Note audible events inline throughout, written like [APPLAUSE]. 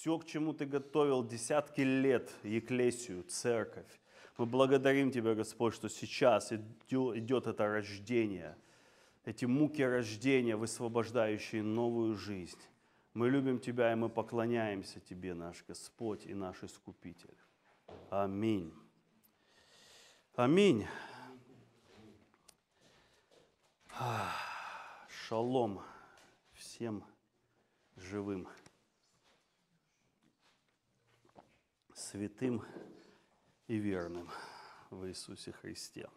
все, к чему ты готовил десятки лет, Екклесию, церковь. Мы благодарим Тебя, Господь, что сейчас идет это рождение, эти муки рождения, высвобождающие новую жизнь. Мы любим Тебя, и мы поклоняемся Тебе, наш Господь и наш Искупитель. Аминь. Аминь. Шалом всем живым. святым и верным в Иисусе Христе.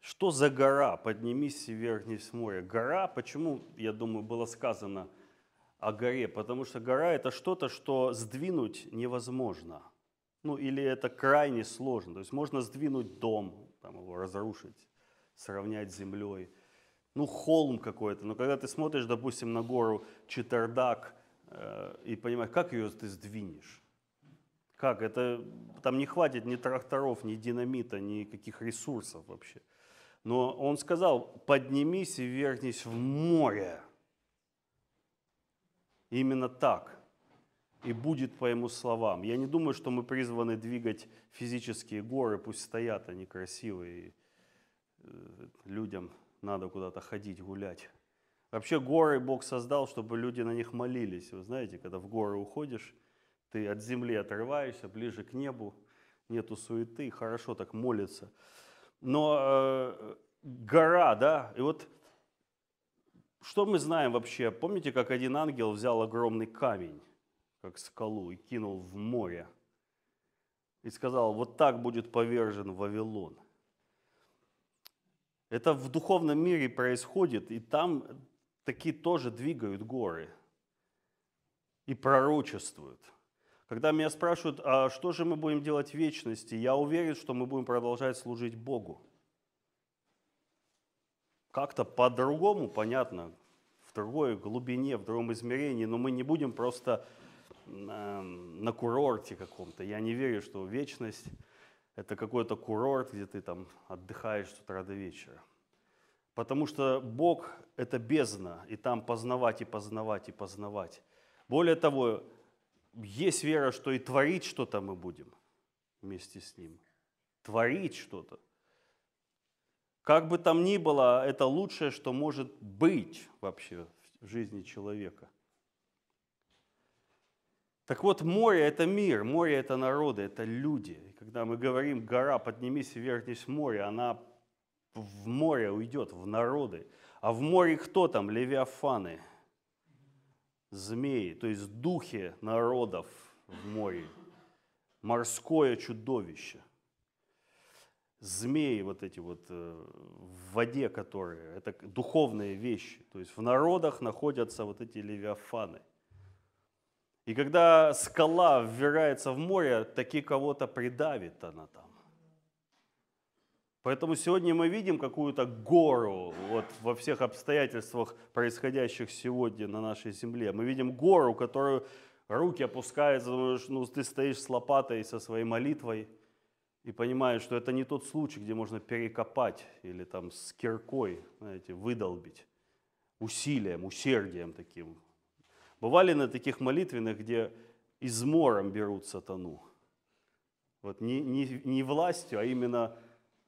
Что за гора? Поднимись и вернись в море. Гора, почему, я думаю, было сказано о горе? Потому что гора – это что-то, что сдвинуть невозможно. Ну, или это крайне сложно. То есть можно сдвинуть дом, там его разрушить, сравнять с землей. Ну, холм какой-то. Но когда ты смотришь, допустим, на гору Читардак – Э, и понимаешь, как ее ты сдвинешь? Как? Это, там не хватит ни тракторов, ни динамита, ни каких ресурсов вообще. Но он сказал, поднимись и вернись в море. Именно так. И будет по ему словам. Я не думаю, что мы призваны двигать физические горы, пусть стоят они красивые. Э, людям надо куда-то ходить, гулять. Вообще горы Бог создал, чтобы люди на них молились. Вы знаете, когда в горы уходишь, ты от земли отрываешься, ближе к небу, нету суеты, хорошо так молиться. Но э, гора, да, и вот что мы знаем вообще? Помните, как один ангел взял огромный камень, как скалу, и кинул в море? И сказал, вот так будет повержен Вавилон. Это в духовном мире происходит, и там такие тоже двигают горы и пророчествуют. Когда меня спрашивают, а что же мы будем делать в вечности, я уверен, что мы будем продолжать служить Богу. Как-то по-другому, понятно, в другой глубине, в другом измерении, но мы не будем просто на, эм, на курорте каком-то. Я не верю, что вечность – это какой-то курорт, где ты там отдыхаешь с утра до вечера. Потому что Бог – это бездна, и там познавать, и познавать, и познавать. Более того, есть вера, что и творить что-то мы будем вместе с Ним. Творить что-то. Как бы там ни было, это лучшее, что может быть вообще в жизни человека. Так вот, море – это мир, море – это народы, это люди. И когда мы говорим «гора, поднимись вверх, вверхнись море», она в море уйдет, в народы. А в море кто там? Левиафаны, змеи, то есть духи народов в море, морское чудовище, змеи вот эти вот э, в воде, которые, это духовные вещи. То есть в народах находятся вот эти левиафаны. И когда скала ввирается в море, таки кого-то придавит она там. Поэтому сегодня мы видим какую-то гору вот, во всех обстоятельствах, происходящих сегодня на нашей земле. Мы видим гору, которую руки опускаются, думаешь, ну ты стоишь с лопатой со своей молитвой и понимаешь, что это не тот случай, где можно перекопать или там с киркой, знаете, выдолбить усилием, усердием таким. Бывали на таких молитвенных, где измором берут сатану. Вот не, не, не властью, а именно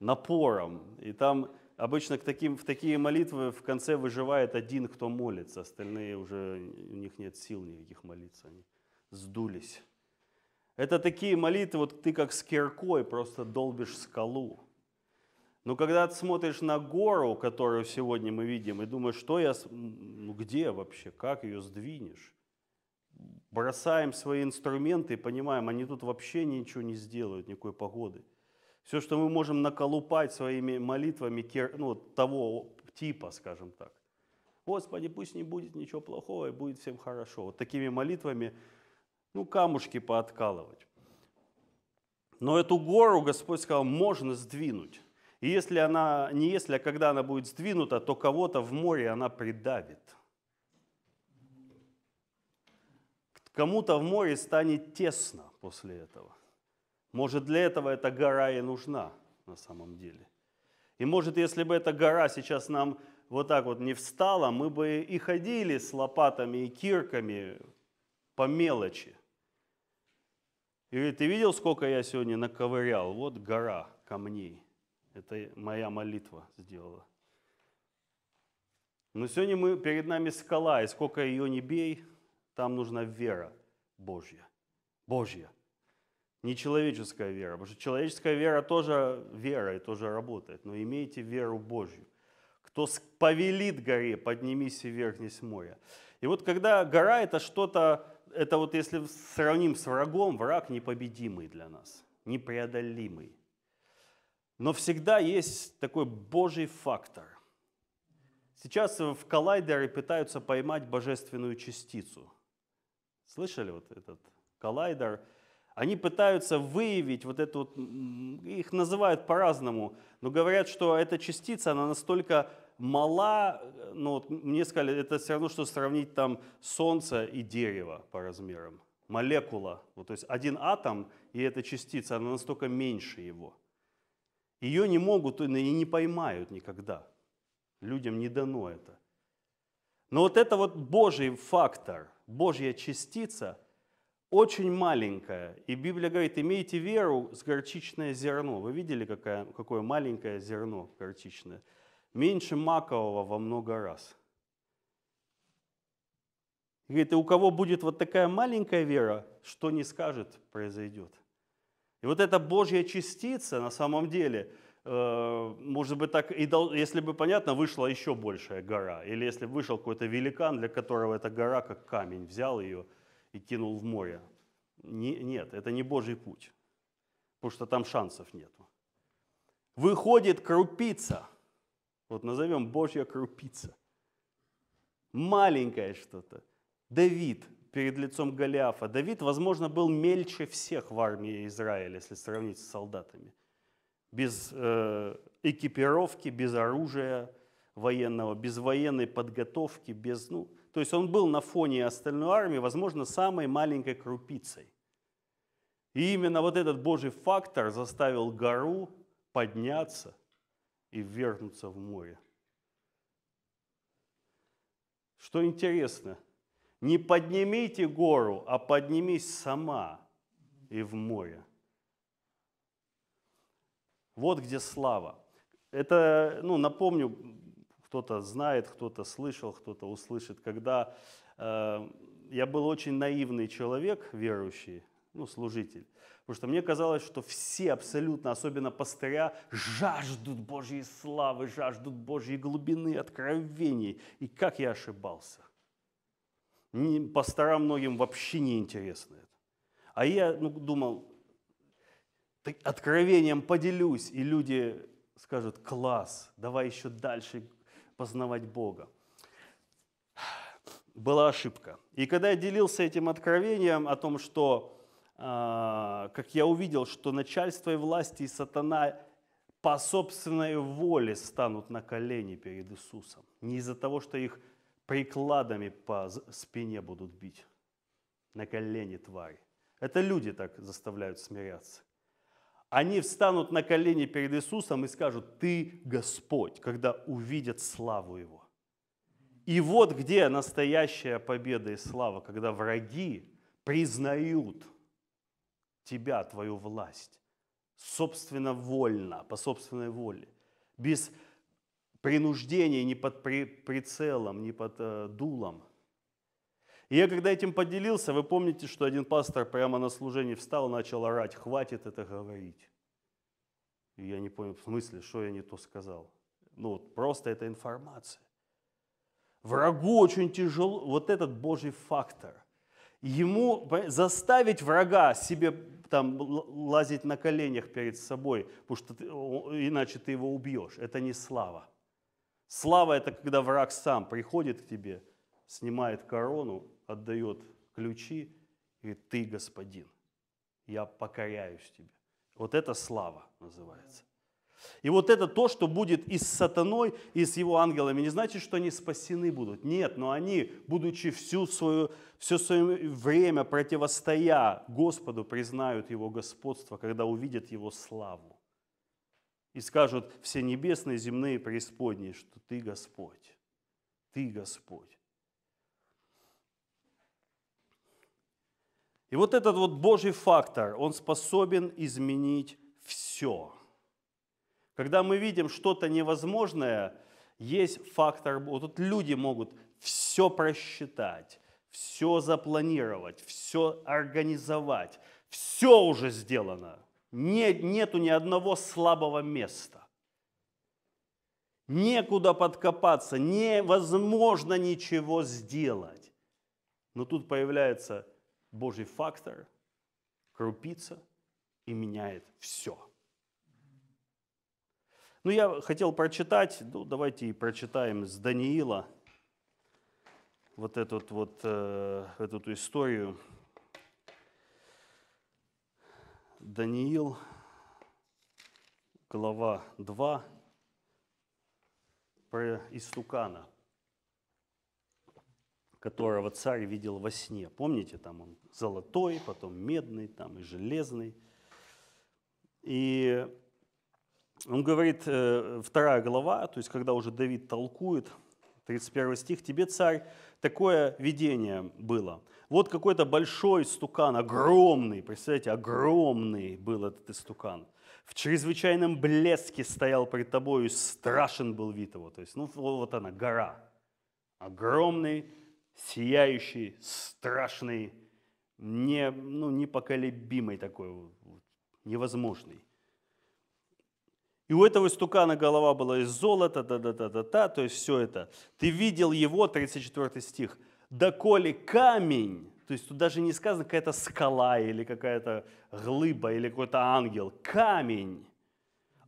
напором. И там обычно к таким, в такие молитвы в конце выживает один, кто молится, остальные уже, у них нет сил никаких молиться, они сдулись. Это такие молитвы, вот ты как с киркой просто долбишь скалу. Но когда ты смотришь на гору, которую сегодня мы видим, и думаешь, что я, ну, где вообще, как ее сдвинешь, бросаем свои инструменты и понимаем, они тут вообще ничего не сделают, никакой погоды. Все, что мы можем наколупать своими молитвами ну, того типа, скажем так. Господи, пусть не будет ничего плохого, и будет всем хорошо. Вот такими молитвами, ну, камушки пооткалывать. Но эту гору, Господь сказал, можно сдвинуть. И если она, не если, а когда она будет сдвинута, то кого-то в море она придавит. Кому-то в море станет тесно после этого. Может, для этого эта гора и нужна на самом деле. И может, если бы эта гора сейчас нам вот так вот не встала, мы бы и ходили с лопатами и кирками по мелочи. И говорит, ты видел, сколько я сегодня наковырял? Вот гора камней. Это моя молитва сделала. Но сегодня мы, перед нами скала, и сколько ее не бей, там нужна вера Божья. Божья – не человеческая вера, потому что человеческая вера тоже вера и тоже работает, но имейте веру Божью. Кто повелит горе, поднимись и верхнись моря. И вот когда гора это что-то, это вот если сравним с врагом, враг непобедимый для нас, непреодолимый. Но всегда есть такой Божий фактор. Сейчас в коллайдере пытаются поймать божественную частицу. Слышали вот этот коллайдер? Они пытаются выявить вот эту, вот, их называют по-разному, но говорят, что эта частица, она настолько мала, ну вот мне сказали, это все равно, что сравнить там солнце и дерево по размерам. Молекула, вот, то есть один атом и эта частица, она настолько меньше его. Ее не могут ну, и не поймают никогда. Людям не дано это. Но вот это вот Божий фактор, Божья частица – очень маленькая. И Библия говорит, имейте веру с горчичное зерно. Вы видели, какая, какое маленькое зерно горчичное? Меньше макового во много раз. И говорит, и у кого будет вот такая маленькая вера, что не скажет, произойдет. И вот эта Божья частица на самом деле, э, может быть, так, и дол, если бы, понятно, вышла еще большая гора, или если бы вышел какой-то великан, для которого эта гора как камень, взял ее – и кинул в море. Не, нет, это не Божий путь, потому что там шансов нет. Выходит крупица, вот назовем Божья крупица, маленькое что-то. Давид перед лицом Голиафа. Давид, возможно, был мельче всех в армии Израиля, если сравнить с солдатами. Без э, экипировки, без оружия военного, без военной подготовки, без, ну, то есть он был на фоне остальной армии, возможно, самой маленькой крупицей. И именно вот этот божий фактор заставил гору подняться и вернуться в море. Что интересно, не поднимите гору, а поднимись сама и в море. Вот где слава. Это, ну, напомню, кто-то знает, кто-то слышал, кто-то услышит. Когда э, я был очень наивный человек, верующий, ну, служитель, потому что мне казалось, что все абсолютно, особенно пастыря, жаждут Божьей славы, жаждут Божьей глубины, откровений. И как я ошибался. Не, пасторам многим вообще не интересно это. А я ну, думал, откровением поделюсь, и люди скажут, класс, давай еще дальше, познавать Бога. Была ошибка. И когда я делился этим откровением о том, что, э, как я увидел, что начальство и власти и сатана по собственной воле станут на колени перед Иисусом. Не из-за того, что их прикладами по спине будут бить. На колени твари. Это люди так заставляют смиряться. Они встанут на колени перед Иисусом и скажут, ты Господь, когда увидят славу Его. И вот где настоящая победа и слава, когда враги признают тебя, твою власть, собственно вольно, по собственной воле, без принуждения, не под прицелом, не под э, дулом – и я когда этим поделился, вы помните, что один пастор прямо на служении встал, начал орать, хватит это говорить. И я не понял, в смысле, что я не то сказал. Ну, вот просто это информация. Врагу очень тяжело, вот этот Божий фактор. Ему заставить врага себе там лазить на коленях перед собой, потому что ты, иначе ты его убьешь. Это не слава. Слава – это когда враг сам приходит к тебе, снимает корону отдает ключи и говорит, ты господин, я покоряюсь тебе. Вот это слава называется. И вот это то, что будет и с сатаной, и с его ангелами. Не значит, что они спасены будут. Нет, но они, будучи всю свою, все свое время противостоя Господу, признают его господство, когда увидят его славу. И скажут все небесные, земные, преисподние, что ты Господь, ты Господь. И вот этот вот Божий фактор, он способен изменить все. Когда мы видим что-то невозможное, есть фактор, вот тут люди могут все просчитать, все запланировать, все организовать, все уже сделано. Нет, нету ни одного слабого места. Некуда подкопаться, невозможно ничего сделать. Но тут появляется Божий фактор крупится и меняет все. Ну, я хотел прочитать, ну, давайте и прочитаем с Даниила вот, этот, вот э, эту историю. Даниил, глава 2, про истукана, которого царь видел во сне. Помните, там он золотой, потом медный, там и железный. И он говорит, э, вторая глава, то есть когда уже Давид толкует, 31 стих, «Тебе, царь, такое видение было. Вот какой-то большой стукан, огромный, представляете, огромный был этот истукан. В чрезвычайном блеске стоял пред и страшен был вид его». То есть, ну, вот она, гора. Огромный сияющий, страшный, не, ну, непоколебимый такой, невозможный. И у этого истукана голова была из золота, да, да, да, да, да, то есть все это. Ты видел его, 34 стих, доколе камень, то есть тут даже не сказано какая-то скала или какая-то глыба или какой-то ангел, камень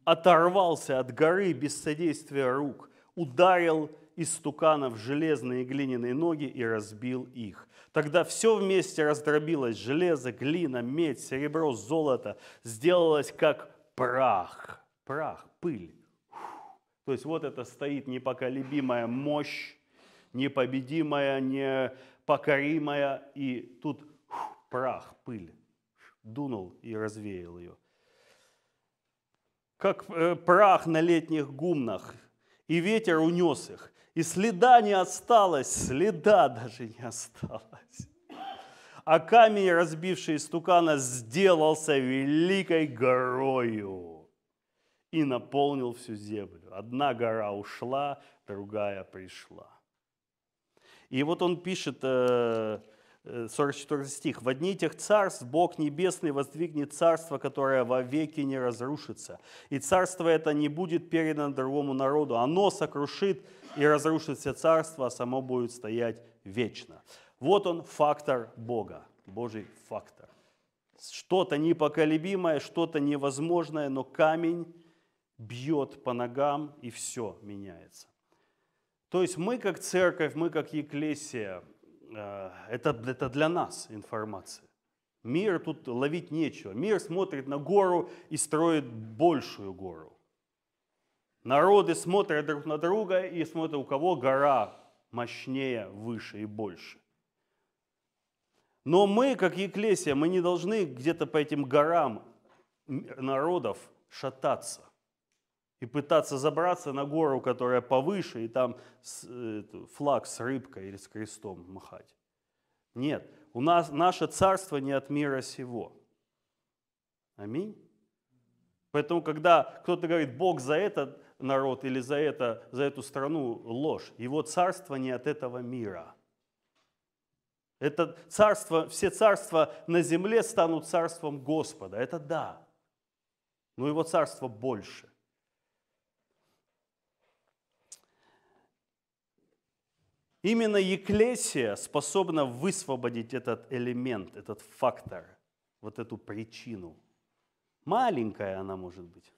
оторвался от горы без содействия рук, ударил истуканов железные и глиняные ноги и разбил их. Тогда все вместе раздробилось, железо, глина, медь, серебро, золото, сделалось как прах, прах, пыль. Фух. То есть вот это стоит непоколебимая мощь, непобедимая, непокоримая, и тут фух, прах, пыль. Дунул и развеял ее. Как э, прах на летних гумнах, и ветер унес их. И следа не осталось, следа даже не осталось. А камень, разбивший стукана, сделался великой горою и наполнил всю землю. Одна гора ушла, другая пришла. И вот он пишет, э, 44 э, стих. «В одни тех царств Бог Небесный воздвигнет царство, которое вовеки не разрушится. И царство это не будет передано другому народу. Оно сокрушит и разрушит все царства, а само будет стоять вечно». Вот он фактор Бога, Божий фактор. Что-то непоколебимое, что-то невозможное, но камень бьет по ногам, и все меняется. То есть мы как церковь, мы как Екклесия – Э, это, это для нас информация. Мир тут ловить нечего. Мир смотрит на гору и строит большую гору. Народы смотрят друг на друга и смотрят, у кого гора мощнее, выше и больше. Но мы, как Екклесия, мы не должны где-то по этим горам народов шататься и пытаться забраться на гору, которая повыше, и там с, э, это, флаг с рыбкой или с крестом махать. Нет, у нас наше царство не от мира сего. Аминь. Поэтому, когда кто-то говорит, Бог за этот народ или за, это, за эту страну ложь, его царство не от этого мира. Это царство, все царства на земле станут царством Господа. Это да. Но его царство больше. Именно Екклесия способна высвободить этот элемент, этот фактор, вот эту причину. Маленькая она может быть.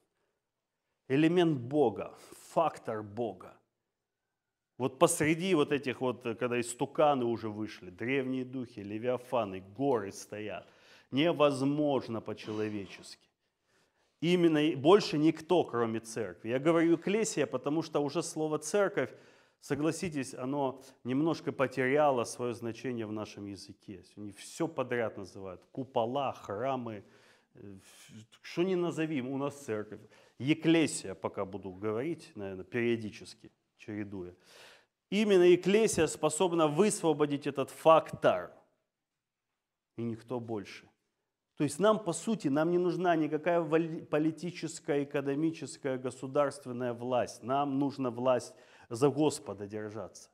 Элемент Бога, фактор Бога. Вот посреди вот этих вот, когда истуканы уже вышли, древние духи, левиафаны, горы стоят, невозможно по-человечески. Именно больше никто, кроме церкви. Я говорю «эклесия», потому что уже слово «церковь» согласитесь, оно немножко потеряло свое значение в нашем языке. Они все подряд называют. Купола, храмы, э, что не назови, у нас церковь. Еклесия пока буду говорить, наверное, периодически, чередуя. Именно Еклесия способна высвободить этот фактор. И никто больше. То есть нам, по сути, нам не нужна никакая политическая, экономическая, государственная власть. Нам нужна власть за Господа держаться.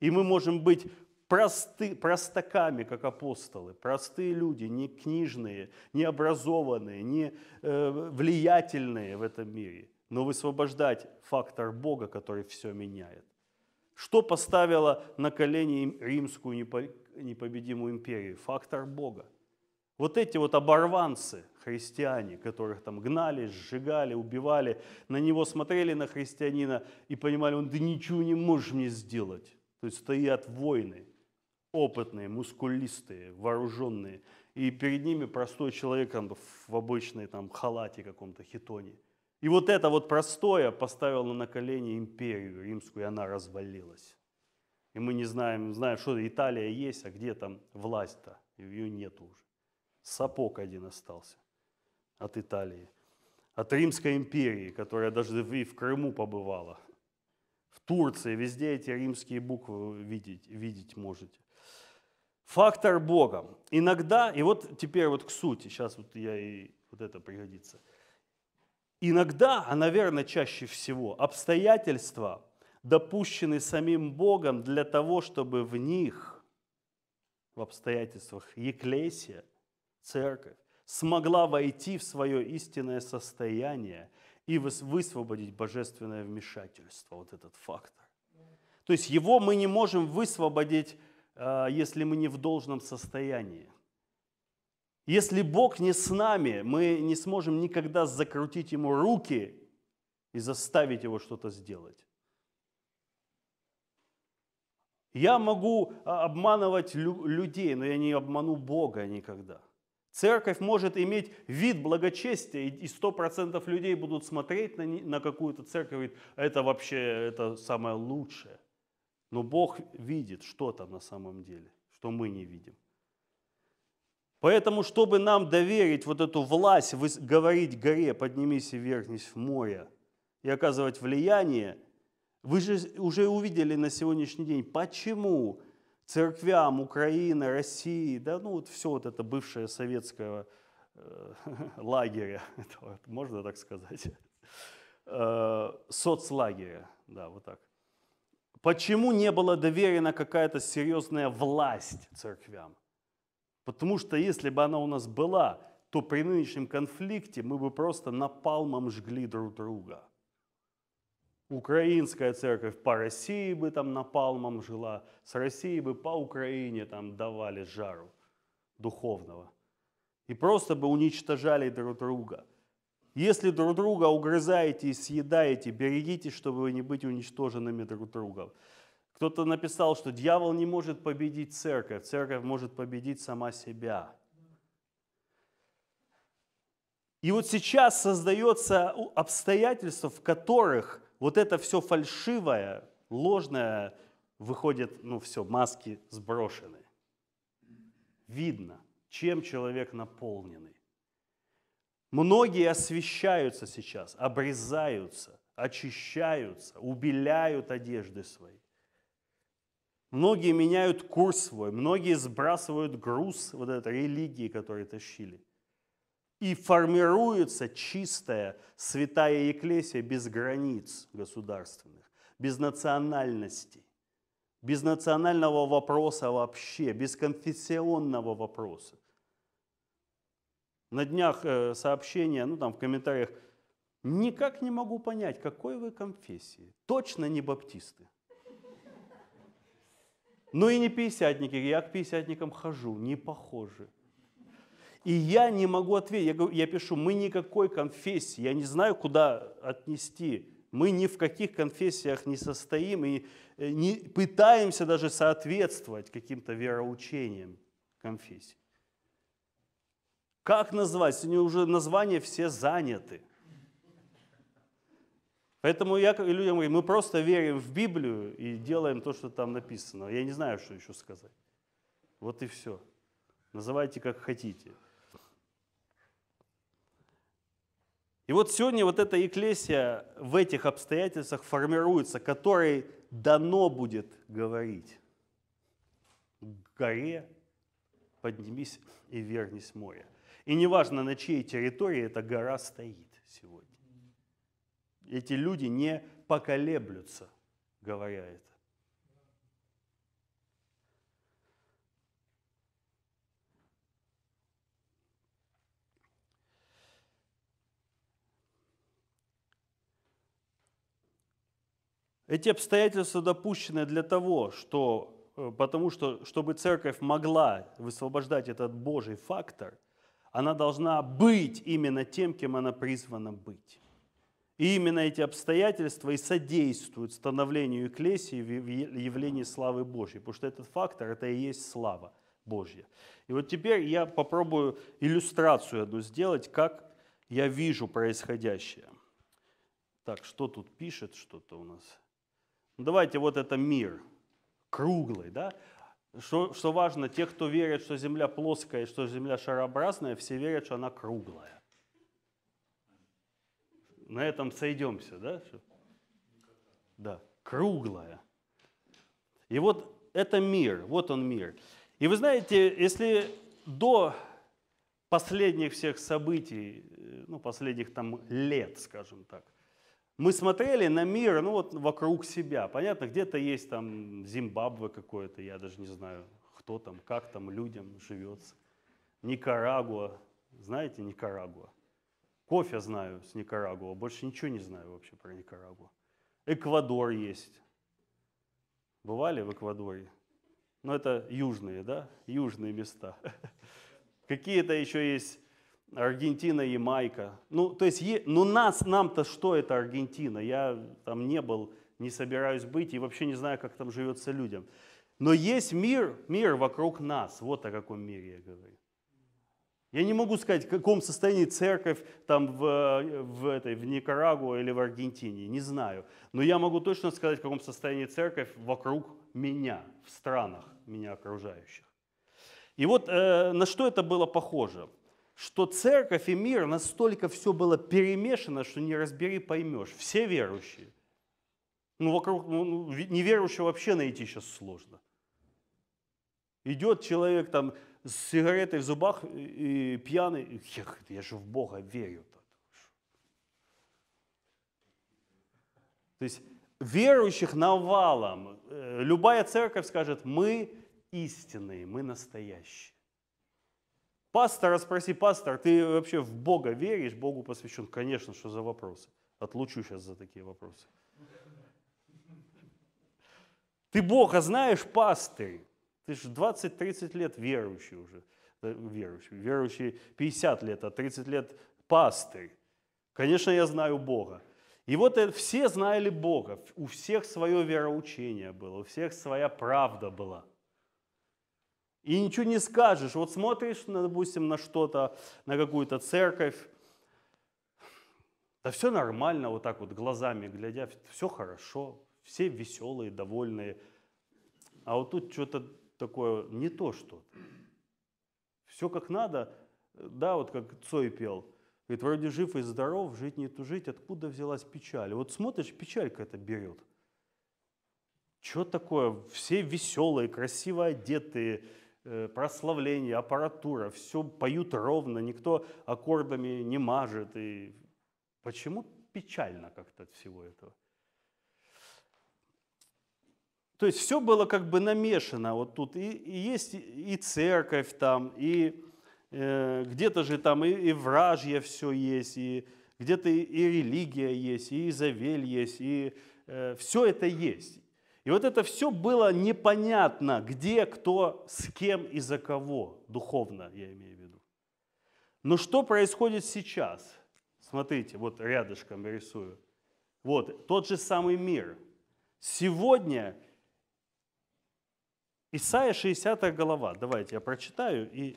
И мы можем быть просты, простаками, как апостолы, простые люди, не книжные, не образованные, не э, влиятельные в этом мире, но высвобождать фактор Бога, который все меняет. Что поставило на колени римскую непобедимую империю? Фактор Бога. Вот эти вот оборванцы, христиане, которых там гнали, сжигали, убивали, на него смотрели, на христианина, и понимали, он да ничего не может мне сделать. То есть стоят воины, опытные, мускулистые, вооруженные, и перед ними простой человек там, в обычной там, халате каком-то, хитоне. И вот это вот простое поставило на колени империю римскую, и она развалилась. И мы не знаем, знаем, что Италия есть, а где там власть-то? Ее нет уже. Сапог один остался от Италии, от Римской империи, которая даже и в Крыму побывала. В Турции везде эти римские буквы видеть, видеть можете. Фактор Бога. Иногда, и вот теперь вот к сути, сейчас вот я и вот это пригодится. Иногда, а, наверное, чаще всего, обстоятельства допущены самим Богом для того, чтобы в них, в обстоятельствах Еклесия – церковь смогла войти в свое истинное состояние и высвободить божественное вмешательство, вот этот фактор. То есть его мы не можем высвободить, э, если мы не в должном состоянии. Если Бог не с нами, мы не сможем никогда закрутить ему руки и заставить его что-то сделать. Я могу а, обманывать людей, но я не обману Бога никогда – Церковь может иметь вид благочестия, и 100% людей будут смотреть на, на какую-то церковь и это вообще это самое лучшее. Но Бог видит, что там на самом деле, что мы не видим. Поэтому, чтобы нам доверить вот эту власть, говорить горе, поднимись и вернись в море, и оказывать влияние, вы же уже увидели на сегодняшний день, почему церквям Украины, России, да, ну вот все вот это бывшее советского э, [LAUGHS] лагеря, [LAUGHS] можно так сказать, э, соцлагеря, да, вот так. Почему не была доверена какая-то серьезная власть церквям? Потому что если бы она у нас была, то при нынешнем конфликте мы бы просто напалмом жгли друг друга – Украинская церковь по России бы там напалмом жила, с России бы по Украине там давали жару духовного. И просто бы уничтожали друг друга. Если друг друга угрызаете и съедаете, берегите, чтобы не быть уничтоженными друг другом. Кто-то написал, что дьявол не может победить церковь, церковь может победить сама себя. И вот сейчас создается обстоятельства, в которых – вот это все фальшивое, ложное, выходит, ну все, маски сброшены. Видно, чем человек наполненный. Многие освещаются сейчас, обрезаются, очищаются, убеляют одежды свои. Многие меняют курс свой, многие сбрасывают груз вот этой религии, который тащили. И формируется чистая, святая Екклесия без границ государственных, без национальности, без национального вопроса вообще, без конфессионного вопроса. На днях э, сообщения, ну там в комментариях, никак не могу понять, какой вы конфессии. Точно не баптисты. Ну и не пятидесятники, я к пятидесятникам хожу, не похожи. И я не могу ответить. Я, говорю, я пишу, мы никакой конфессии, я не знаю, куда отнести. Мы ни в каких конфессиях не состоим и э, не пытаемся даже соответствовать каким-то вероучениям конфессии. Как назвать? Сегодня уже названия все заняты. Поэтому я людям говорю, мы просто верим в Библию и делаем то, что там написано. Я не знаю, что еще сказать. Вот и все. Называйте как хотите. И вот сегодня вот эта эклесия в этих обстоятельствах формируется, которой дано будет говорить. Горе, поднимись и вернись море. И неважно, на чьей территории эта гора стоит сегодня. Эти люди не поколеблются, говоря это. Эти обстоятельства допущены для того, что, э, потому что, чтобы церковь могла высвобождать этот Божий фактор, она должна быть именно тем, кем она призвана быть. И именно эти обстоятельства и содействуют становлению Экклесии в явлении славы Божьей, потому что этот фактор – это и есть слава Божья. И вот теперь я попробую иллюстрацию одну сделать, как я вижу происходящее. Так, что тут пишет что-то у нас? Ну, давайте вот это мир, круглый, да? Что, что важно, те, кто верит, что Земля плоская и что Земля шарообразная, все верят, что она круглая. На этом сойдемся, да? Да, круглая. И вот это мир, вот он мир. И вы знаете, если до последних всех событий, э, ну, последних там лет, скажем так, мы смотрели на мир, ну вот вокруг себя. Понятно, где-то есть там Зимбабве какое-то, я даже не знаю, кто там, как там людям живется. Никарагуа, знаете Никарагуа? Кофе знаю с Никарагуа, больше ничего не знаю вообще про Никарагуа. Эквадор есть. Бывали в Эквадоре? Ну, это южные, да? Южные места. [LAUGHS] Какие-то еще есть Аргентина, и Майка, Ну, то есть, ну нас, нам-то что это Аргентина? Я там не был, не собираюсь быть и вообще не знаю, как там живется людям. Но есть мир, мир вокруг нас. Вот о каком мире я говорю. Я не могу сказать, в каком состоянии церковь там в, в, этой, в Никарагуа или в Аргентине, не знаю. Но я могу точно сказать, в каком состоянии церковь вокруг меня, в странах меня окружающих. И вот э, на что это было похоже? что церковь и мир настолько все было перемешано, что не разбери поймешь. Все верующие. Ну, вокруг ну, ну неверующего вообще найти сейчас сложно. Идет человек там с сигаретой в зубах и пьяный, я, я же в Бога верю. То есть верующих навалом. Э, любая церковь скажет, мы истинные, мы настоящие. Пастора спроси, пастор, ты вообще в Бога веришь? Богу посвящен? Конечно, что за вопросы? Отлучу сейчас за такие вопросы. Ты Бога знаешь, пастырь? Ты же 20-30 лет верующий уже. Верующий, верующий 50 лет, а 30 лет пастырь. Конечно, я знаю Бога. И вот это, все знали Бога, у всех свое вероучение было, у всех своя правда была – и ничего не скажешь. Вот смотришь, допустим, на что-то, на какую-то церковь, да все нормально, вот так вот глазами глядя, все хорошо, все веселые, довольные. А вот тут что-то такое не то что-то. Все как надо, да, вот как Цой пел. Говорит, вроде жив и здоров, жить не тужить, откуда взялась печаль? Вот смотришь, печалька это берет. Что такое? Все веселые, красиво одетые, Э, прославление, аппаратура, все поют ровно, никто аккордами не мажет. И почему печально как-то от всего этого? То есть все было как бы намешано вот тут. И, и есть и церковь там, и э, где-то же там и, и вражье все есть, и где-то и, и религия есть, и Изавель есть, и э, все это есть. И вот это все было непонятно, где, кто, с кем и за кого, духовно я имею в виду. Но что происходит сейчас? Смотрите, вот рядышком рисую. Вот, тот же самый мир. Сегодня Исайя 60 глава. Давайте я прочитаю и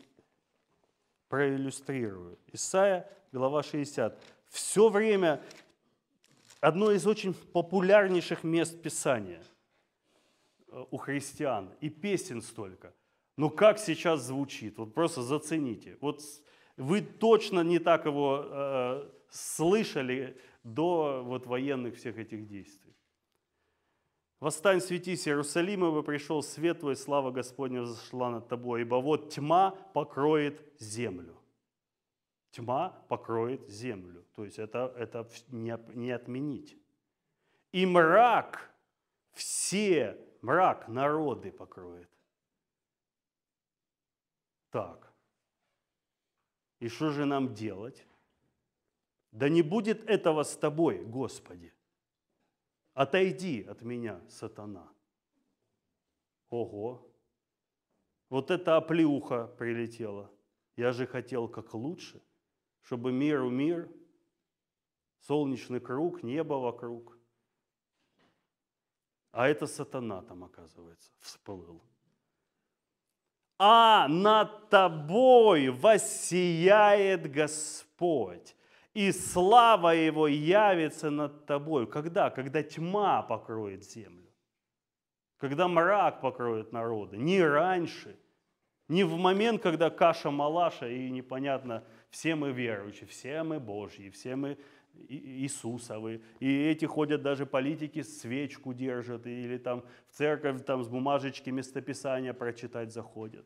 проиллюстрирую. Исайя, глава 60. Все время одно из очень популярнейших мест Писания – Э, у христиан, и песен столько. Но как сейчас звучит, вот просто зацените. Вот вы точно не так его э, слышали до вот военных всех этих действий. «Восстань, светись, Иерусалима, пришел свет твой, слава Господня зашла над тобой, ибо вот тьма покроет землю». Тьма покроет землю. То есть это, это не, не отменить. И мрак все мрак народы покроет. Так. И что же нам делать? Да не будет этого с тобой, Господи. Отойди от меня, сатана. Ого. Вот эта оплеуха прилетела. Я же хотел как лучше, чтобы мир у мир, солнечный круг, небо вокруг. А это сатана там, оказывается, всплыл. А над тобой воссияет Господь, и слава Его явится над тобой. Когда? Когда тьма покроет землю. Когда мрак покроет народы. Не раньше, не в момент, когда каша-малаша, и непонятно, все мы верующие, все мы Божьи, все мы Иисусовы, и эти ходят даже политики, свечку держат, или там в церковь там с бумажечки местописания прочитать заходят.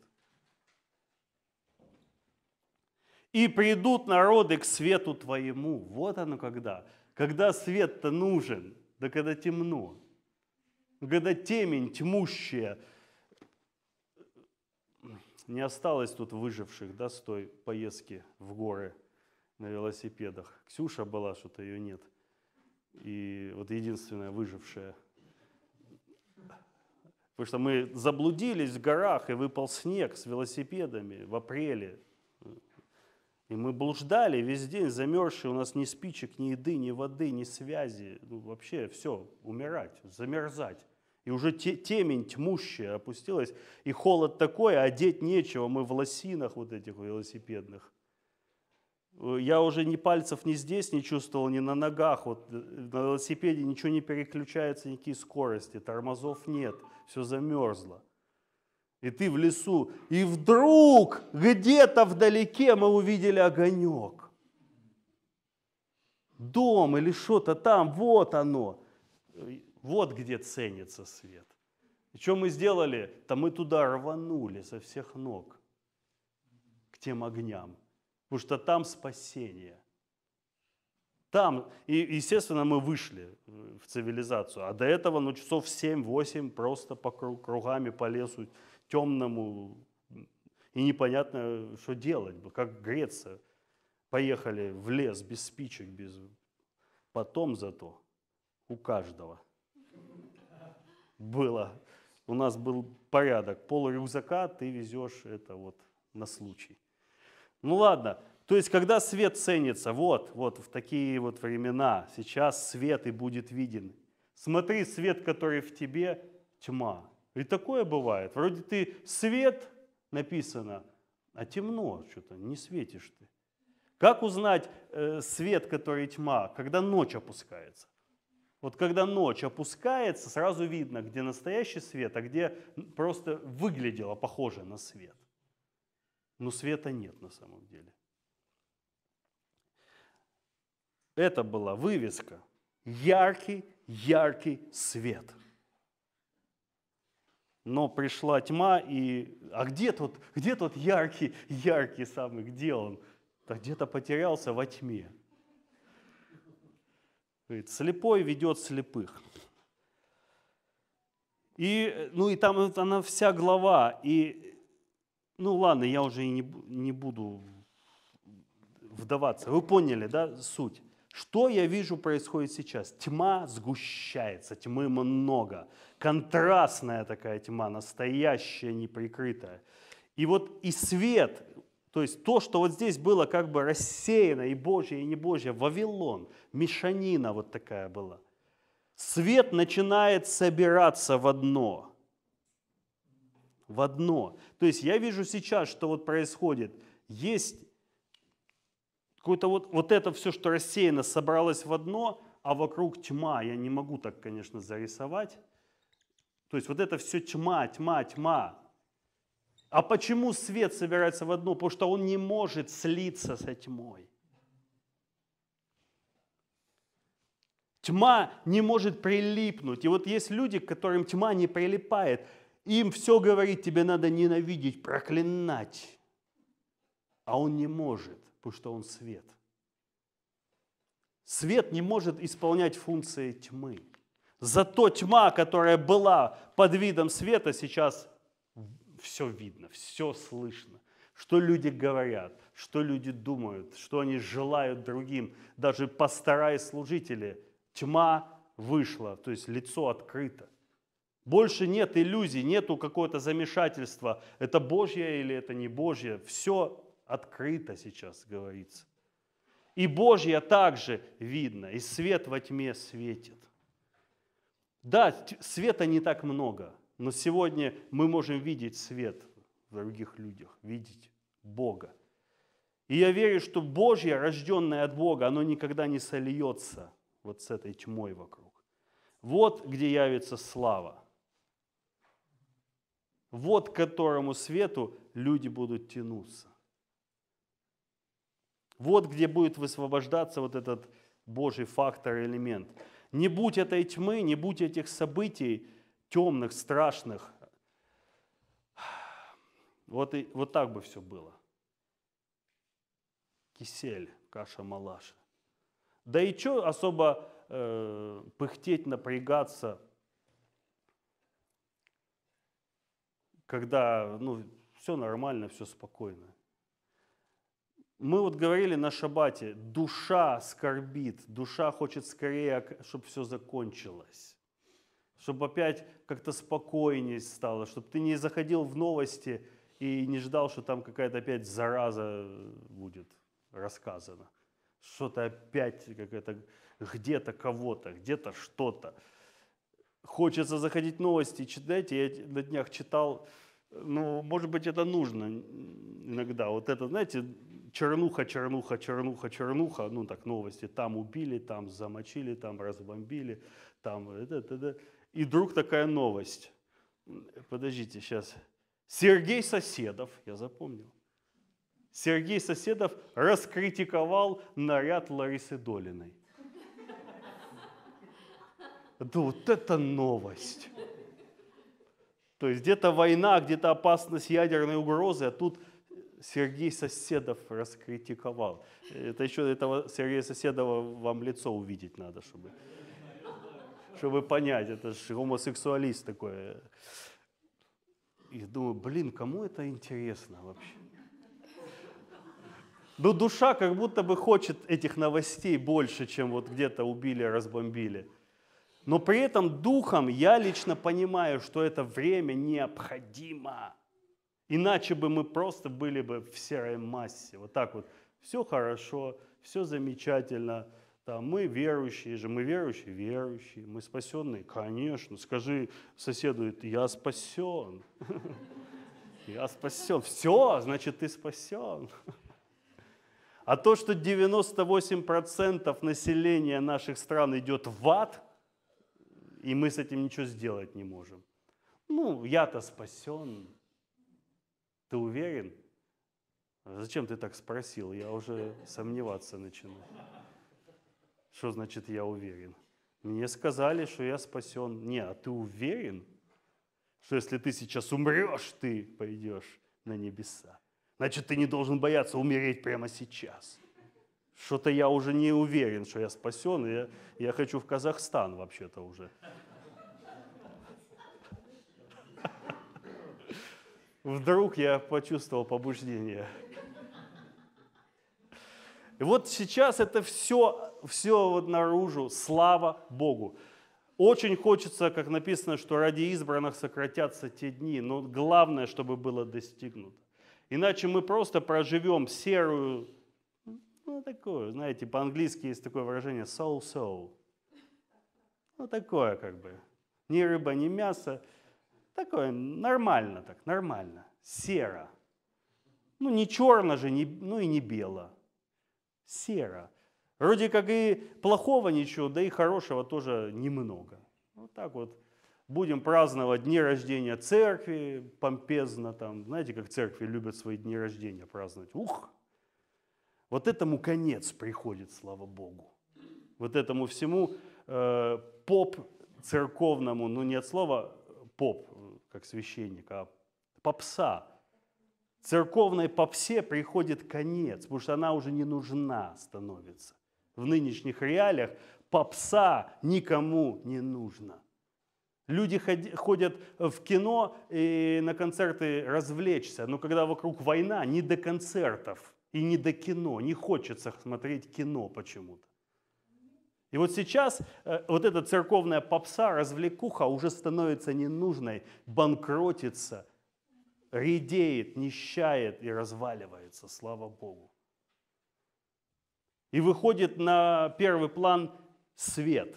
И придут народы к свету твоему. Вот оно когда. Когда свет-то нужен, да когда темно. Когда темень тьмущая. Не осталось тут выживших да, с той поездки в горы – на велосипедах. Ксюша была, что-то ее нет. И вот единственная выжившая. Потому что мы заблудились в горах, и выпал снег с велосипедами в апреле. И мы блуждали весь день, замерзшие, у нас ни спичек, ни еды, ни воды, ни связи. Ну, вообще все, умирать, замерзать. И уже те, темень тьмущая опустилась, и холод такой, а одеть нечего, мы в лосинах вот этих велосипедных. Э, я уже ни пальцев ни здесь не чувствовал, ни на ногах. Вот э, на велосипеде ничего не переключается, никакие скорости, тормозов нет, все замерзло. И ты в лесу, и вдруг где-то вдалеке мы увидели огонек. Дом или что-то там, вот оно. Э, вот где ценится свет. И что мы сделали? Там мы туда рванули со всех ног к тем огням потому что там спасение. Там, и, естественно, мы вышли э, в цивилизацию, а до этого, ну, часов 7-8 просто по кругами по лесу темному, и непонятно, что делать, как греться. Поехали в лес без спичек, без... Потом зато у каждого было, у нас был порядок, пол рюкзака ты везешь это вот на случай. Ну ладно, то есть, когда свет ценится, вот, вот в такие вот времена, сейчас свет и будет виден. Смотри, свет, который в тебе, тьма. И такое бывает. Вроде ты свет, написано, а темно что-то, не светишь ты. Как узнать э, свет, который тьма, когда ночь опускается? Вот когда ночь опускается, сразу видно, где настоящий свет, а где просто выглядело похоже на свет но света нет на самом деле. Это была вывеска «Яркий, яркий свет». Но пришла тьма, и а где тот, где тот яркий, яркий самый, где он? Да где-то потерялся во тьме. Говорит, слепой ведет слепых. И, ну и там вот она вся глава, и ну ладно, я уже и не, не буду вдаваться. Вы поняли, да, суть? Что я вижу происходит сейчас? Тьма сгущается, тьмы много. Контрастная такая тьма, настоящая, неприкрытая. И вот и свет, то есть то, что вот здесь было как бы рассеяно, и Божье, и не Божье, Вавилон, мешанина вот такая была. Свет начинает собираться в одно – в одно. То есть я вижу сейчас, что вот происходит. Есть какое-то вот, вот это все, что рассеяно, собралось в одно, а вокруг тьма. Я не могу так, конечно, зарисовать. То есть вот это все тьма, тьма, тьма. А почему свет собирается в одно? Потому что он не может слиться со тьмой. Тьма не может прилипнуть. И вот есть люди, к которым тьма не прилипает – им все говорит, тебе надо ненавидеть, проклинать. А он не может, потому что он свет. Свет не может исполнять функции тьмы. Зато тьма, которая была под видом света, сейчас все видно, все слышно. Что люди говорят, что люди думают, что они желают другим. Даже пастора и служители, тьма вышла, то есть лицо открыто. Больше нет иллюзий, нету какого-то замешательства, это Божье или это не Божье. Все открыто сейчас говорится. И Божье также видно, и свет во тьме светит. Да, света не так много, но сегодня мы можем видеть свет в других людях, видеть Бога. И я верю, что Божье, рожденное от Бога, оно никогда не сольется вот с этой тьмой вокруг. Вот где явится слава вот к которому свету люди будут тянуться. Вот где будет высвобождаться вот этот Божий фактор, элемент. Не будь этой тьмы, не будь этих событий темных, страшных, вот, и, вот так бы все было. Кисель, каша малаша. Да и что особо э, пыхтеть, напрягаться – когда ну, все нормально, все спокойно. Мы вот говорили на шабате, душа скорбит, душа хочет скорее, чтобы все закончилось, чтобы опять как-то спокойнее стало, чтобы ты не заходил в новости и не ждал, что там какая-то опять зараза будет рассказана. Что-то опять, какая-то, где-то кого-то, где-то что-то. Хочется заходить в новости, читайте, я на днях читал, ну, может быть, это нужно иногда. Вот это, знаете, чернуха, чернуха, чернуха, чернуха, ну так новости, там убили, там замочили, там разбомбили, там это, это, это. И вдруг такая новость. Подождите, сейчас. Сергей Соседов, я запомнил. Сергей Соседов раскритиковал наряд Ларисы Долиной. Да вот это новость! То есть где-то война, где-то опасность ядерной угрозы, а тут Сергей Соседов раскритиковал. Это еще этого Сергея Соседова вам лицо увидеть надо, чтобы, чтобы понять, это же гомосексуалист такой. И думаю, блин, кому это интересно вообще? Но ну, душа как будто бы хочет этих новостей больше, чем вот где-то убили, разбомбили. Но при этом духом я лично понимаю, что это время необходимо. Иначе бы мы просто были бы в серой массе. Вот так вот. Все хорошо, все замечательно. Там, мы верующие же, мы верующие, верующие, мы спасенные, конечно. Скажи соседу, я спасен. [LAUGHS] Я спасен. Все, значит, ты спасен. А то, что 98% населения наших стран идет в ад, и мы с этим ничего сделать не можем. Ну, я-то спасен. Ты уверен? Зачем ты так спросил? Я уже сомневаться начинаю. Что значит я уверен? Мне сказали, что я спасен. Не, а ты уверен, что если ты сейчас умрешь, ты пойдешь на небеса? Значит, ты не должен бояться умереть прямо сейчас. Что-то я уже не уверен, что я спасен, я, я хочу в Казахстан вообще-то уже. Вдруг я почувствовал побуждение. И вот сейчас это все, все вот наружу. Слава Богу. Очень хочется, как написано, что ради избранных сократятся те дни, но главное, чтобы было достигнуто. Иначе мы просто проживем серую ну, такое, знаете, по-английски есть такое выражение so-so. Ну, такое как бы. Ни рыба, ни мясо. Такое нормально так, нормально. Серо. Ну, не черно же, не, ну и не бело. Серо. Вроде как и плохого ничего, да и хорошего тоже немного. Вот так вот будем праздновать дни рождения церкви помпезно, там, знаете, как церкви любят свои дни рождения праздновать. Ух, вот этому конец приходит, слава Богу. Вот этому всему э, поп церковному, ну не от слова поп, как священник, а попса. Церковной попсе приходит конец, потому что она уже не нужна становится. В нынешних реалиях попса никому не нужно. Люди ходят в кино и на концерты развлечься, но когда вокруг война, не до концертов и не до кино, не хочется смотреть кино почему-то. И вот сейчас э, вот эта церковная попса, развлекуха уже становится ненужной, банкротится, редеет, нищает и разваливается, слава Богу. И выходит на первый план свет.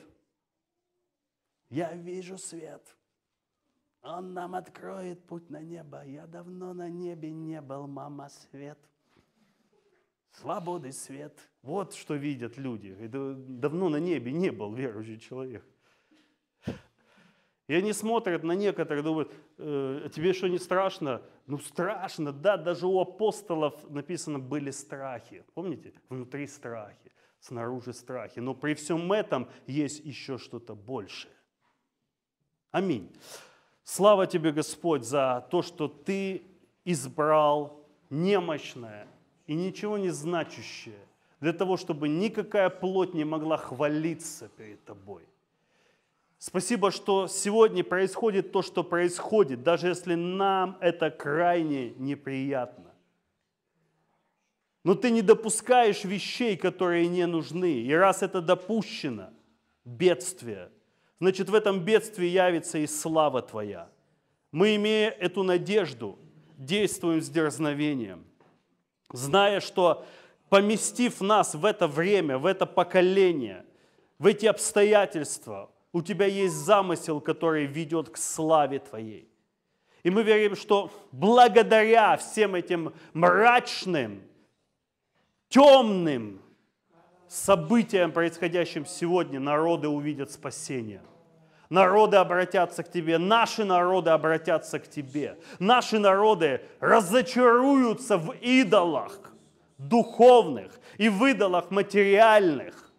Я вижу свет. Он нам откроет путь на небо. Я давно на небе не был, мама, свет – Свободы, свет. Вот что видят люди. Это давно на небе не был верующий человек. И они смотрят на некоторые, думают, э, а тебе что не страшно? Ну страшно, да, даже у апостолов написано были страхи. Помните? Внутри страхи, снаружи страхи. Но при всем этом есть еще что-то большее. Аминь. Слава тебе, Господь, за то, что ты избрал немощное, и ничего не значащее, для того, чтобы никакая плоть не могла хвалиться перед тобой. Спасибо, что сегодня происходит то, что происходит, даже если нам это крайне неприятно. Но ты не допускаешь вещей, которые не нужны. И раз это допущено, бедствие, значит в этом бедствии явится и слава Твоя. Мы, имея эту надежду, действуем с дерзновением – зная, что поместив нас в это время, в это поколение, в эти обстоятельства, у Тебя есть замысел, который ведет к славе Твоей. И мы верим, что благодаря всем этим мрачным, темным событиям, происходящим сегодня, народы увидят спасение – Народы обратятся к тебе, наши народы обратятся к тебе. Наши народы разочаруются в идолах духовных и в идолах материальных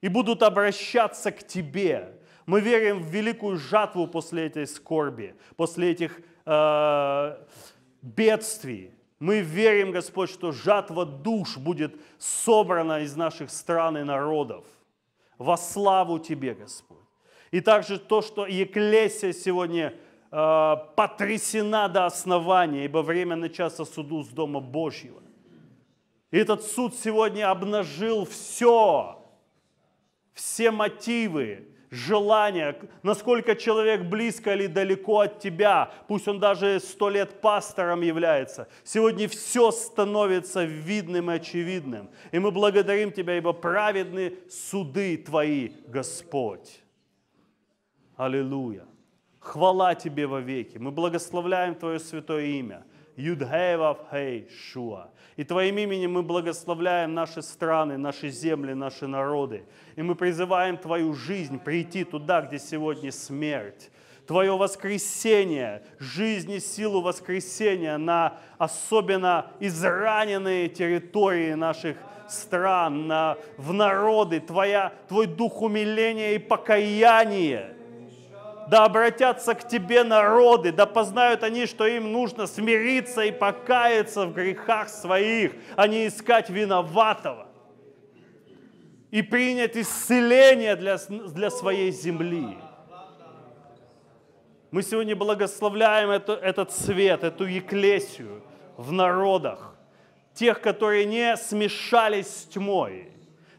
и будут обращаться к тебе. Мы верим в великую жатву после этой скорби, после этих э, бедствий. Мы верим, Господь, что жатва душ будет собрана из наших стран и народов. Во славу Тебе, Господь. И также то, что Екклесия сегодня э, потрясена до основания, ибо время начаться суду с Дома Божьего. И этот суд сегодня обнажил все, все мотивы, желания, насколько человек близко или далеко от тебя, пусть он даже сто лет пастором является. Сегодня все становится видным и очевидным. И мы благодарим Тебя, ибо праведны суды Твои, Господь. Аллилуйя. Хвала Тебе во веки. Мы благословляем Твое святое имя. Юдгеев Хей Шуа. И Твоим именем мы благословляем наши страны, наши земли, наши народы. И мы призываем Твою жизнь прийти туда, где сегодня смерть. Твое воскресение, жизнь и силу воскресения на особенно израненные территории наших стран, на, в народы, твоя, Твой дух умиления и покаяния – да обратятся к тебе народы, да познают они, что им нужно смириться и покаяться в грехах своих, а не искать виноватого и принять исцеление для, для своей земли. Мы сегодня благословляем эту, этот свет, эту еклесию в народах, тех, которые не смешались с тьмой,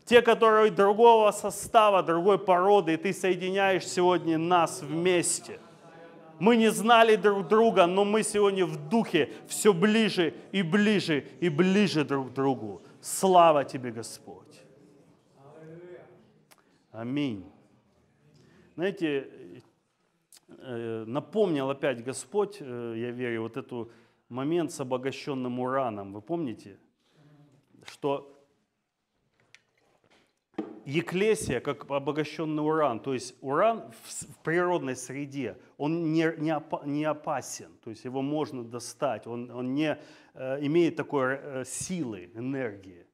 те, которые другого состава, другой породы, и ты соединяешь сегодня нас вместе. Мы не знали друг друга, но мы сегодня в духе все ближе и ближе и ближе друг к другу. Слава тебе, Господь. Аминь. Знаете, э, напомнил опять Господь, э, я верю, вот этот момент с обогащенным ураном. Вы помните, что Еклесия как обогащенный уран, то есть уран в природной среде, он не, не опасен, то есть его можно достать, он, он не э, имеет такой э, силы, энергии.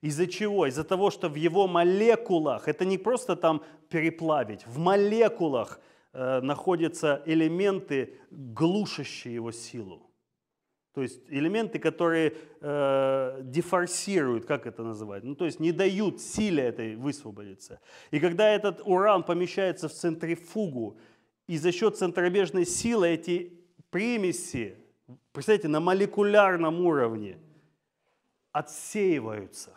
Из-за чего? Из-за того, что в его молекулах, это не просто там переплавить, в молекулах э, находятся элементы, глушащие его силу. То есть элементы, которые э, дефорсируют, как это называть, ну то есть не дают силе этой высвободиться. И когда этот уран помещается в центрифугу, и за счет центробежной силы эти примеси, представьте, на молекулярном уровне отсеиваются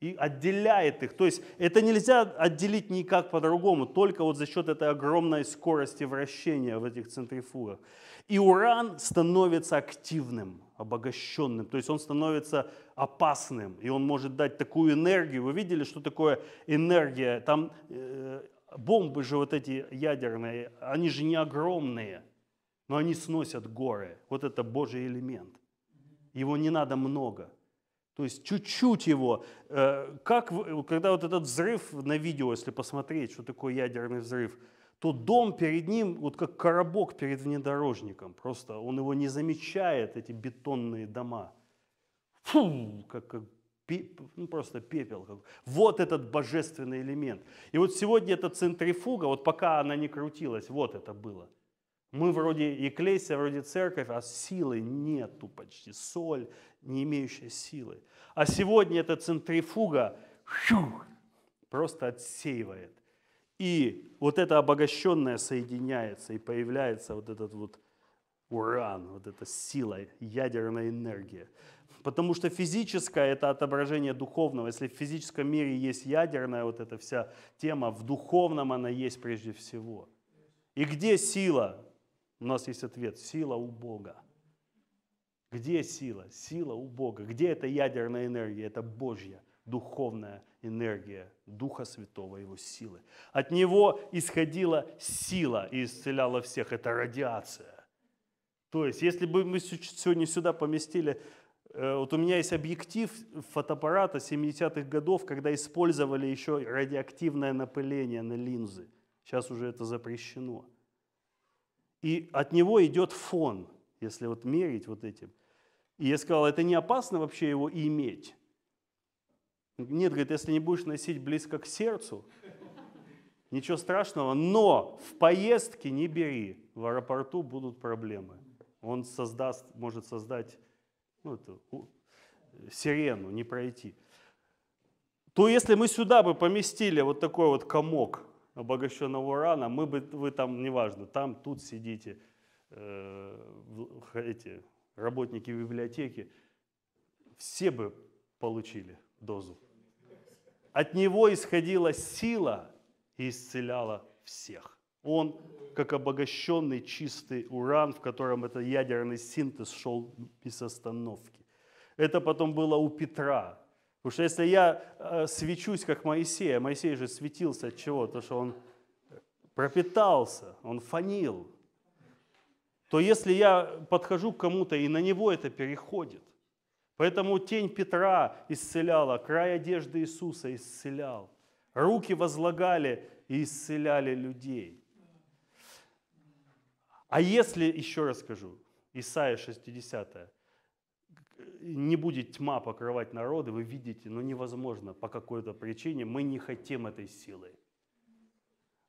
и отделяет их. То есть это нельзя отделить никак по-другому, только вот за счет этой огромной скорости вращения в этих центрифугах. И уран становится активным, обогащенным, то есть он становится опасным, и он может дать такую энергию. Вы видели, что такое энергия? Там э, бомбы же вот эти ядерные, они же не огромные, но они сносят горы. Вот это Божий элемент. Его не надо много. То есть чуть-чуть его, э, как, когда вот этот взрыв на видео, если посмотреть, что такое ядерный взрыв – то дом перед ним, вот как коробок перед внедорожником, просто он его не замечает, эти бетонные дома. Фу, как, как ну, просто пепел. Вот этот божественный элемент. И вот сегодня эта центрифуга, вот пока она не крутилась, вот это было. Мы вроде эклесия, вроде церковь, а силы нету почти, соль, не имеющая силы. А сегодня эта центрифуга фью, просто отсеивает и вот это обогащенное соединяется, и появляется вот этот вот уран, вот эта сила, ядерная энергия. Потому что физическое – это отображение духовного. Если в физическом мире есть ядерная вот эта вся тема, в духовном она есть прежде всего. И где сила? У нас есть ответ – сила у Бога. Где сила? Сила у Бога. Где эта ядерная энергия? Это Божья – духовная энергия Духа Святого, Его силы. От Него исходила сила и исцеляла всех. Это радиация. То есть, если бы мы сегодня сюда поместили э, вот у меня есть объектив фотоаппарата 70-х годов, когда использовали еще радиоактивное напыление на линзы. Сейчас уже это запрещено. И от него идет фон, если вот мерить вот этим. И я сказал, это не опасно вообще его иметь. Нет, говорит, если не будешь носить близко к сердцу, ничего страшного, но в поездке не бери, в аэропорту будут проблемы. Он создаст, может создать ну, это, у, сирену, не пройти. То если мы сюда бы поместили вот такой вот комок обогащенного урана, мы бы, вы там, неважно, там, тут сидите, э, эти работники библиотеки, все бы получили дозу. От него исходила сила и исцеляла всех. Он, как обогащенный чистый уран, в котором это ядерный синтез шел без остановки. Это потом было у Петра. Потому что если я э, свечусь, как Моисей, а Моисей же светился от чего? То, что он пропитался, он фанил, то если я подхожу к кому-то и на него это переходит, Поэтому тень Петра исцеляла, край одежды Иисуса исцелял. Руки возлагали и исцеляли людей. А если, еще раз скажу, Исаия 60, не будет тьма покрывать народы, вы видите, но ну невозможно по какой-то причине, мы не хотим этой силы.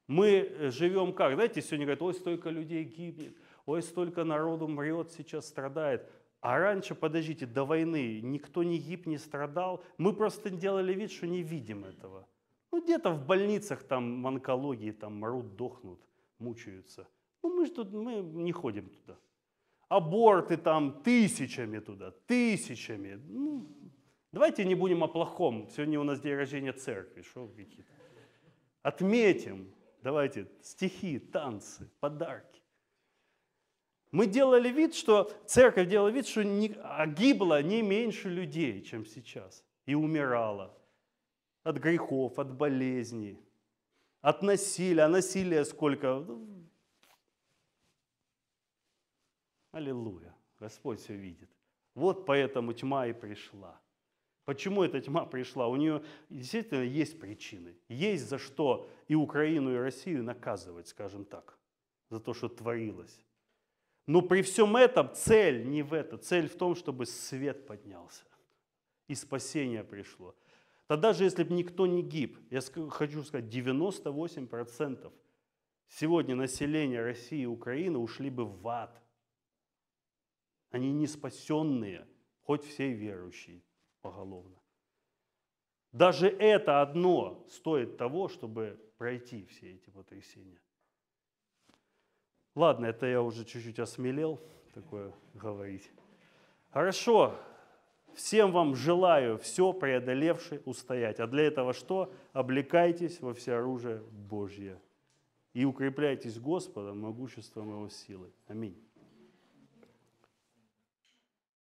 Мы живем как? Знаете, сегодня говорят, ой, столько людей гибнет, ой, столько народу мрет, сейчас страдает. А раньше, подождите, до войны никто не гиб, не страдал. Мы просто делали вид, что не видим этого. Ну, где-то в больницах там в онкологии там мрут, дохнут, мучаются. Ну, мы же тут, мы не ходим туда. Аборты там тысячами туда, тысячами. Ну, давайте не будем о плохом. Сегодня у нас день рождения церкви, что какие-то. Отметим, давайте, стихи, танцы, подарки. Мы делали вид, что церковь делала вид, что не, а гибло не меньше людей, чем сейчас, и умирала от грехов, от болезней, от насилия. А насилия сколько? Ну, Аллилуйя. Господь все видит. Вот поэтому тьма и пришла. Почему эта тьма пришла? У нее действительно есть причины. Есть за что и Украину, и Россию наказывать, скажем так, за то, что творилось. Но при всем этом цель не в это, Цель в том, чтобы свет поднялся и спасение пришло. Да даже если бы никто не гиб, я хочу сказать, 98% сегодня населения России и Украины ушли бы в ад. Они не спасенные, хоть все верующие поголовно. Даже это одно стоит того, чтобы пройти все эти потрясения. Ладно, это я уже чуть-чуть осмелел такое говорить. Хорошо, всем вам желаю все преодолевши устоять. А для этого что? Облекайтесь во все оружие Божье и укрепляйтесь Господом, могуществом Его силы. Аминь.